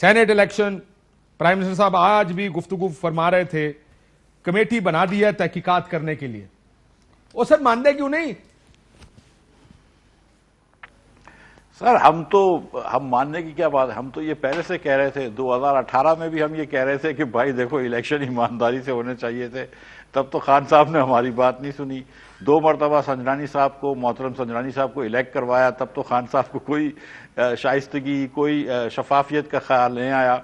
Senate election prime minister साहब आज भी गुफ्तगु फरमा रहे थे कमेटी बना दी है तहकीकात करने के लिए वो सर मानते क्यों नहीं सर हम तो हम मानने की क्या बात है हम तो ये पहले से कह रहे थे 2018 में भी हम ये कह रहे थे कि भाई देखो इलेक्शन ईमानदारी से होने चाहिए थे तब तो खान साहब ने हमारी बात नहीं सुनी दो मरतबा संजरानी साहब को मोहतरम संजरानी साहब को इलेक्ट करवाया तब तो खान साहब को कोई शाइस्तगी कोई शफाफियत का ख्याल नहीं आया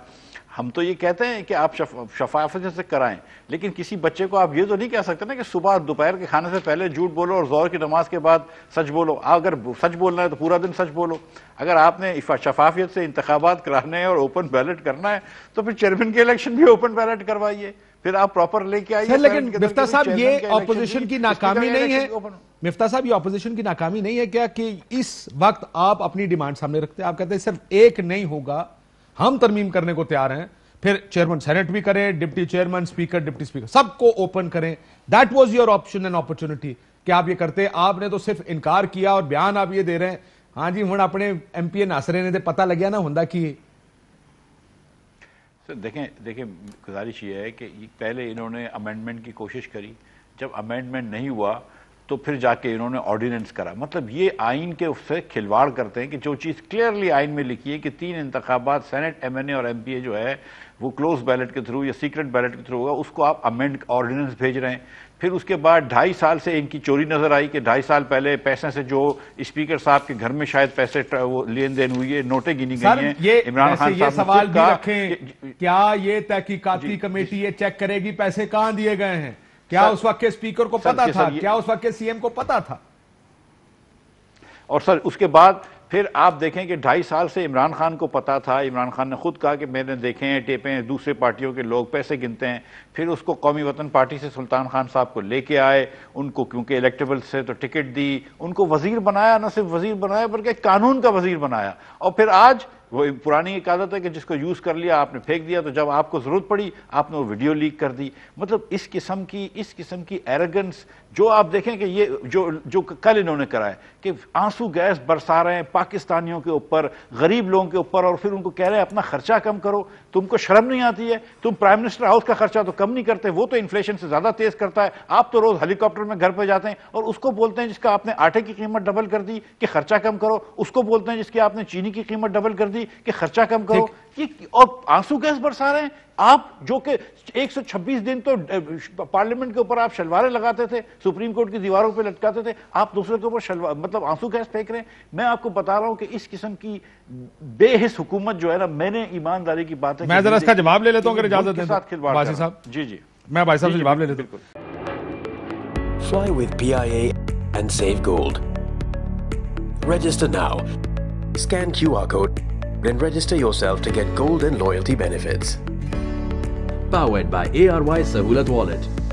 हम तो ये कहते हैं कि आप शफाफत से कराएं लेकिन किसी बच्चे को आप ये तो नहीं कह सकते ना कि सुबह दोपहर के खाने से पहले झूठ बोलो और ज़ोर की नमाज के बाद सच बोलो अगर सच बोलना है तो पूरा दिन सच बोलो अगर आपने शफाफियत से इंतबात कराने हैं और ओपन बैलेट करना है तो फिर चेयरमैन के इलेक्शन भी ओपन बैलेट करवाइए फिर आप प्रॉपर लेके आइए लेकिन मिफ्ता साहब ये ऑपोजिशन की नाकामी नहीं है मिफ्ता साहब ये ऑपोजिशन की नाकामी नहीं है क्या कि इस वक्त आप अपनी डिमांड सामने रखते हैं आप कहते हैं सिर्फ एक नहीं होगा हम तरमीम करने को तैयार हैं फिर चेयरमैन सेनेट भी करें deputy chairman speaker deputy speaker सबको ओपन करें that was your option and opportunity कि आप ये करते आपने तो सिर्फ इनकार किया और बयान आप ये दे रहे हैं हाँ जी हूँ अपने एम पी ए नासरे ने तो पता लग गया ना होंगे की सर देखें देखें गुजारिश ये है कि पहले इन्होंने अमेंडमेंट की कोशिश करी जब अमेंडमेंट नहीं हुआ तो फिर जाके इन्होंने ऑर्डिनेंस करा मतलब ये आइन के उससे खिलवाड़ करते हैं कि जो चीज़ क्लियरली आइन में लिखी है कि तीन इंतबात सेनेट एम एन ए और एम पी ए जो है वो क्लोज बैलेट के थ्रू या सीक्रेट बैलेट के थ्रू होगा उसको आप अमेंड ऑर्डिनेंस भेज रहे हैं फिर उसके बाद ढाई साल से इनकी चोरी नजर आई कि ढाई साल पहले पैसे से जो स्पीकर साहब के घर में शायद पैसे वो लेन देन हुई है नोटे गिनी गई हैं इमरान खान ये सवाल भी रखें क्या ये तहकीकाती कमेटी ये चेक करेगी पैसे कहाँ दिए गए हैं क्या उस वक्त के स्पीकर को पता था क्या उस वक्त के सीएम को पता था और सर उसके बाद फिर आप देखें कि ढाई साल से इमरान खान को पता था इमरान खान ने खुद कहा कि मैंने देखे हैं हैं दूसरे पार्टियों के लोग पैसे गिनते हैं फिर उसको कौमी वतन पार्टी से सुल्तान खान साहब को लेके आए उनको क्योंकि इलेक्टेबल से तो टिकट दी उनको वजीर बनाया न सिर्फ वजीर बनाया बल्कि कानून का वजीर बनाया और फिर आज वो एक पुरानी एक आदत है कि जिसको यूज़ कर लिया आपने फेंक दिया तो जब आपको ज़रूरत पड़ी आपने वो वीडियो लीक कर दी मतलब इस किस्म की इस किस्म की एरगेंस जो आप देखें कि ये जो जो कल इन्होंने कराया कि आंसू गैस बरसा रहे हैं पाकिस्तानियों के ऊपर गरीब लोगों के ऊपर और फिर उनको कह रहे हैं अपना खर्चा कम करो तुमको शर्म नहीं आती है तुम प्राइम मिनिस्टर हाउस का खर्चा तो कम नहीं करते वो तो इन्फ्लेशन से ज़्यादा तेज़ करता है आप तो रोज़ हेलीकॉप्टर में घर पर जाते हैं और उसको बोलते हैं जिसका आपने आटे की कीमत डबल कर दी कि खर्चा कम करो उसको बोलते हैं जिसकी आपने चीनी की कीमत डबल कर दी दी कि खर्चा कम करो कि और आंसू गैस बरसा रहे हैं आप जो कि 126 दिन तो पार्लियामेंट के ऊपर आप शलवारें लगाते थे सुप्रीम कोर्ट की दीवारों पे लटकाते थे आप दूसरे के ऊपर मतलब आंसू गैस फेंक रहे हैं मैं आपको बता रहा हूं कि इस किस्म की बेहिस हुकूमत जो है ना मैंने ईमानदारी की बात है मैं जरा इसका जवाब ले लेता हूँ अगर इजाजत है तो। साहब जी जी मैं भाई साहब से जवाब ले लेता हूँ Fly with PIA and save gold. Register now. Scan QR code. then register yourself to get golden loyalty benefits. Powered by ARY Sahulat Wallet.